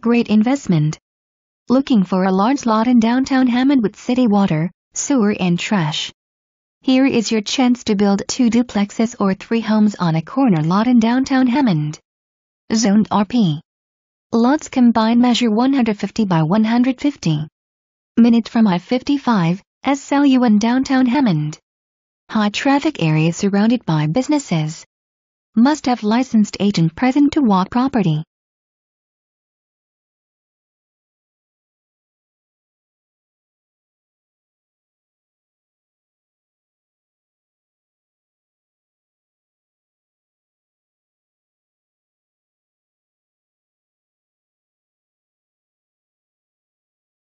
great investment. Looking for a large lot in downtown Hammond with city water, sewer and trash. Here is your chance to build two duplexes or three homes on a corner lot in downtown Hammond. Zoned RP. Lots combined measure 150 by 150. Minutes from I-55, SLU in downtown Hammond. High traffic area surrounded by businesses. Must have licensed agent present to walk property.